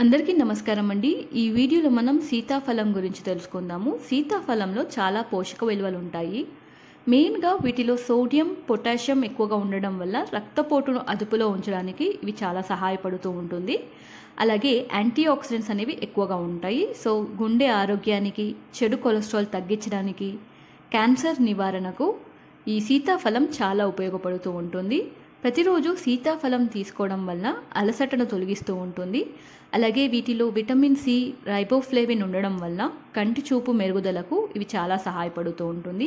అందరికీ నమస్కారం అండి ఈ వీడియోలో మనం సీతాఫలం గురించి తెలుసుకుందాము సీతాఫలంలో చాలా పోషక విలువలు ఉంటాయి మెయిన్గా వీటిలో సోడియం పొటాషియం ఎక్కువగా ఉండడం వల్ల రక్తపోటును అదుపులో ఉంచడానికి ఇవి చాలా సహాయపడుతూ ఉంటుంది అలాగే యాంటీ ఆక్సిడెంట్స్ అనేవి ఎక్కువగా ఉంటాయి సో గుండె ఆరోగ్యానికి చెడు కొలెస్ట్రాల్ తగ్గించడానికి క్యాన్సర్ నివారణకు ఈ సీతాఫలం చాలా ఉపయోగపడుతూ ఉంటుంది ప్రతిరోజు సీతాఫలం తీసుకోవడం వల్ల అలసటను తొలగిస్తూ ఉంటుంది అలాగే వీటిలో విటమిన్ సి రైబోఫ్లేవిన్ ఉండడం వల్ల కంటి చూపు మెరుగుదలకు ఇవి చాలా సహాయపడుతూ ఉంటుంది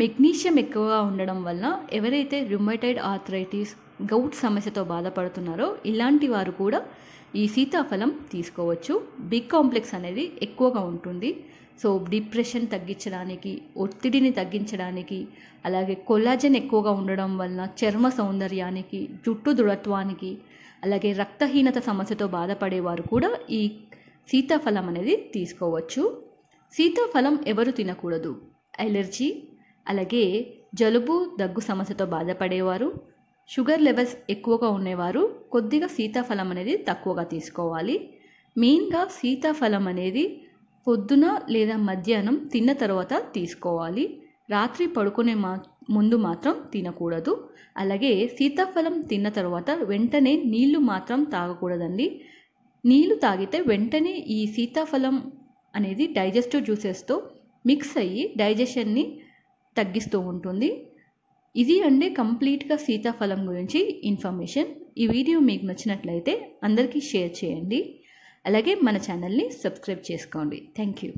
మెగ్నీషియం ఎక్కువగా ఉండడం వల్ల ఎవరైతే రుమటైడ్ ఆర్థరైటిస్ గౌట్ సమస్యతో బాధపడుతున్నారో ఇలాంటి వారు కూడా ఈ సీతాఫలం తీసుకోవచ్చు బి కాంప్లెక్స్ అనేది ఎక్కువగా ఉంటుంది సో డిప్రెషన్ తగ్గించడానికి ఒత్తిడిని తగ్గించడానికి అలాగే కొల్లాజన్ ఎక్కువగా ఉండడం వలన చర్మ సౌందర్యానికి జుట్టు దృఢత్వానికి అలాగే రక్తహీనత సమస్యతో బాధపడేవారు కూడా ఈ సీతాఫలం అనేది తీసుకోవచ్చు సీతాఫలం ఎవరు తినకూడదు ఎలర్జీ అలాగే జలుబు దగ్గు సమస్యతో బాధపడేవారు షుగర్ లెవెల్స్ ఎక్కువగా ఉండేవారు కొద్దిగా సీతాఫలం అనేది తక్కువగా తీసుకోవాలి మెయిన్గా సీతాఫలం అనేది పొద్దున లేదా మధ్యాహ్నం తిన్న తర్వాత తీసుకోవాలి రాత్రి పడుకునే మా ముందు మాత్రం తినకూడదు అలాగే సీతాఫలం తిన్న తర్వాత వెంటనే నీళ్లు మాత్రం తాగకూడదండి నీళ్లు తాగితే వెంటనే ఈ సీతాఫలం అనేది డైజెస్టివ్ జ్యూసెస్తో మిక్స్ అయ్యి డైజెషన్ని తగ్గిస్తూ ఉంటుంది ఇది అండి కంప్లీట్గా సీతాఫలం గురించి ఇన్ఫర్మేషన్ ఈ వీడియో మీకు నచ్చినట్లయితే అందరికీ షేర్ చేయండి అలాగే మన ఛానల్ని సబ్స్క్రైబ్ చేసుకోండి థ్యాంక్ యూ